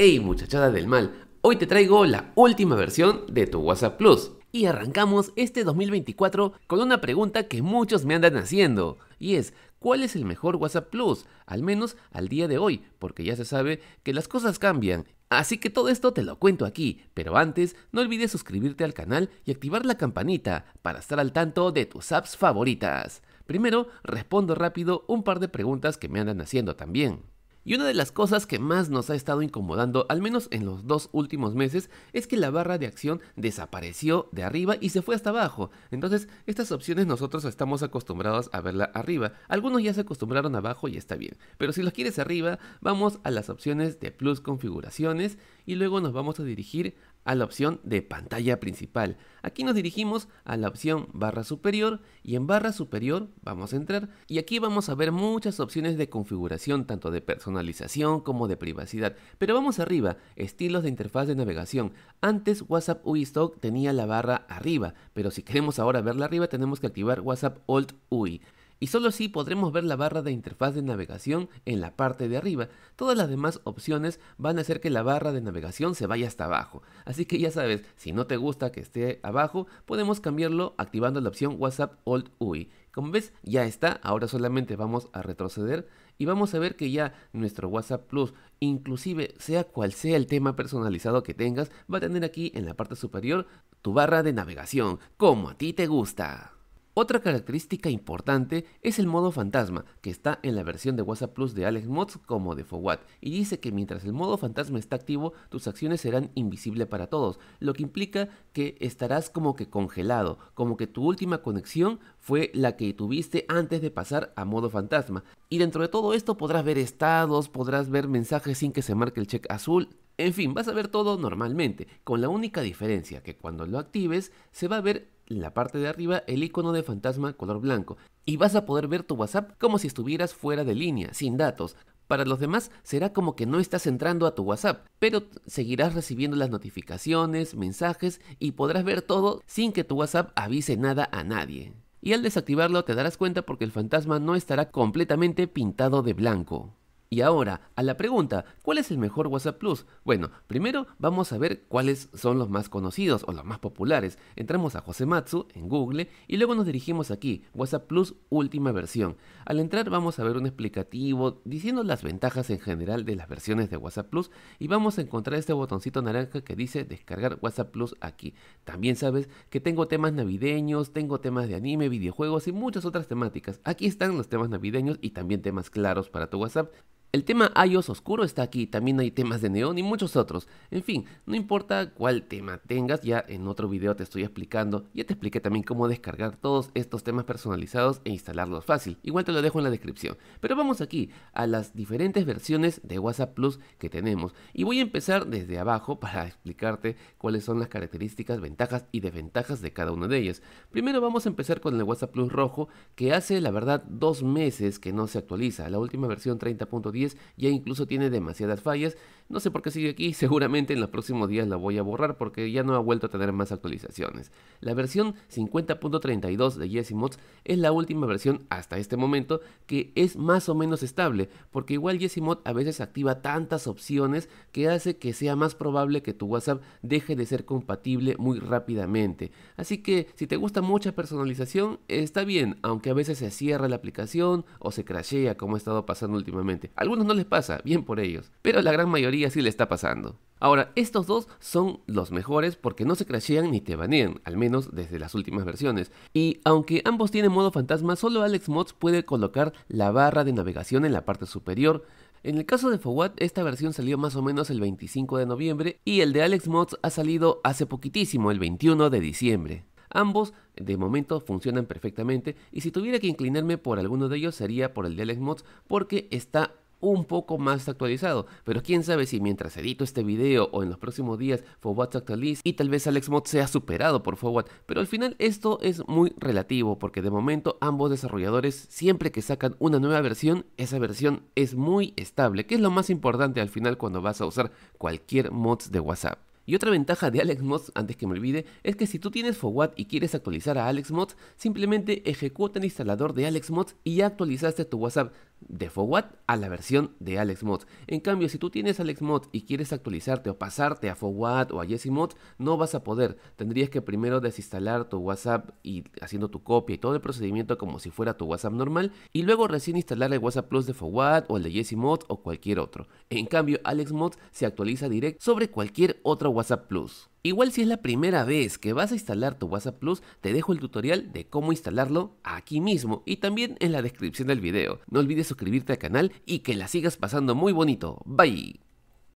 Hey muchachada del mal, hoy te traigo la última versión de tu WhatsApp Plus. Y arrancamos este 2024 con una pregunta que muchos me andan haciendo, y es, ¿cuál es el mejor WhatsApp Plus? Al menos al día de hoy, porque ya se sabe que las cosas cambian. Así que todo esto te lo cuento aquí, pero antes no olvides suscribirte al canal y activar la campanita para estar al tanto de tus apps favoritas. Primero, respondo rápido un par de preguntas que me andan haciendo también. Y una de las cosas que más nos ha estado incomodando, al menos en los dos últimos meses, es que la barra de acción desapareció de arriba y se fue hasta abajo. Entonces, estas opciones nosotros estamos acostumbrados a verla arriba. Algunos ya se acostumbraron abajo y está bien. Pero si lo quieres arriba, vamos a las opciones de plus configuraciones y luego nos vamos a dirigir a la opción de pantalla principal. Aquí nos dirigimos a la opción barra superior y en barra superior vamos a entrar y aquí vamos a ver muchas opciones de configuración tanto de personalización como de privacidad. Pero vamos arriba, estilos de interfaz de navegación. Antes WhatsApp UI Stock tenía la barra arriba, pero si queremos ahora verla arriba tenemos que activar WhatsApp Alt UI y solo así podremos ver la barra de interfaz de navegación en la parte de arriba. Todas las demás opciones van a hacer que la barra de navegación se vaya hasta abajo. Así que ya sabes, si no te gusta que esté abajo, podemos cambiarlo activando la opción WhatsApp Old UI. Como ves, ya está, ahora solamente vamos a retroceder y vamos a ver que ya nuestro WhatsApp Plus, inclusive sea cual sea el tema personalizado que tengas, va a tener aquí en la parte superior tu barra de navegación, como a ti te gusta. Otra característica importante es el modo fantasma, que está en la versión de WhatsApp Plus de Alex Mods como de Fowat, y dice que mientras el modo fantasma está activo, tus acciones serán invisibles para todos, lo que implica que estarás como que congelado, como que tu última conexión fue la que tuviste antes de pasar a modo fantasma. Y dentro de todo esto podrás ver estados, podrás ver mensajes sin que se marque el check azul, en fin, vas a ver todo normalmente, con la única diferencia que cuando lo actives se va a ver en la parte de arriba el icono de fantasma color blanco y vas a poder ver tu WhatsApp como si estuvieras fuera de línea, sin datos. Para los demás será como que no estás entrando a tu WhatsApp, pero seguirás recibiendo las notificaciones, mensajes y podrás ver todo sin que tu WhatsApp avise nada a nadie. Y al desactivarlo te darás cuenta porque el fantasma no estará completamente pintado de blanco. Y ahora, a la pregunta, ¿cuál es el mejor WhatsApp Plus? Bueno, primero vamos a ver cuáles son los más conocidos o los más populares. Entramos a Josematsu en Google y luego nos dirigimos aquí, WhatsApp Plus última versión. Al entrar vamos a ver un explicativo diciendo las ventajas en general de las versiones de WhatsApp Plus y vamos a encontrar este botoncito naranja que dice descargar WhatsApp Plus aquí. También sabes que tengo temas navideños, tengo temas de anime, videojuegos y muchas otras temáticas. Aquí están los temas navideños y también temas claros para tu WhatsApp. El tema iOS oscuro está aquí, también hay temas de neón y muchos otros. En fin, no importa cuál tema tengas, ya en otro video te estoy explicando, ya te expliqué también cómo descargar todos estos temas personalizados e instalarlos fácil, igual te lo dejo en la descripción. Pero vamos aquí a las diferentes versiones de WhatsApp Plus que tenemos y voy a empezar desde abajo para explicarte cuáles son las características, ventajas y desventajas de cada una de ellas. Primero vamos a empezar con el WhatsApp Plus rojo que hace la verdad dos meses que no se actualiza, la última versión 30.10 ya incluso tiene demasiadas fallas. No sé por qué sigue aquí, seguramente en los próximos días la voy a borrar porque ya no ha vuelto a tener más actualizaciones. La versión 50.32 de YesiMods es la última versión hasta este momento que es más o menos estable, porque igual Yesimod a veces activa tantas opciones que hace que sea más probable que tu WhatsApp deje de ser compatible muy rápidamente. Así que si te gusta mucha personalización, está bien, aunque a veces se cierra la aplicación o se crashea como ha estado pasando últimamente algunos no les pasa, bien por ellos, pero la gran mayoría sí le está pasando. Ahora, estos dos son los mejores porque no se crashean ni te banean, al menos desde las últimas versiones. Y aunque ambos tienen modo fantasma, solo Alex Mods puede colocar la barra de navegación en la parte superior. En el caso de Fowat, esta versión salió más o menos el 25 de noviembre y el de Alex Mods ha salido hace poquitísimo, el 21 de diciembre. Ambos de momento funcionan perfectamente y si tuviera que inclinarme por alguno de ellos sería por el de Alex Mods porque está un poco más actualizado. Pero quién sabe si mientras edito este video o en los próximos días Forward se actualiza y tal vez Alex AlexMod sea superado por Forward. Pero al final esto es muy relativo porque de momento ambos desarrolladores siempre que sacan una nueva versión, esa versión es muy estable, que es lo más importante al final cuando vas a usar cualquier mods de WhatsApp. Y otra ventaja de Mods, antes que me olvide, es que si tú tienes Forward y quieres actualizar a Alex Mods, simplemente ejecuta el instalador de Alex Mods y actualizaste tu WhatsApp de Fowat a la versión de Alex Mod. En cambio, si tú tienes Alex Mod y quieres actualizarte o pasarte a Fowat o a Jesse Mod, no vas a poder. Tendrías que primero desinstalar tu WhatsApp y haciendo tu copia y todo el procedimiento como si fuera tu WhatsApp normal y luego recién instalar el WhatsApp Plus de Fowat o el de Jesse o cualquier otro. En cambio, Alex se actualiza directo sobre cualquier otro WhatsApp Plus. Igual si es la primera vez que vas a instalar tu WhatsApp Plus, te dejo el tutorial de cómo instalarlo aquí mismo y también en la descripción del video. No olvides suscribirte al canal y que la sigas pasando muy bonito. Bye.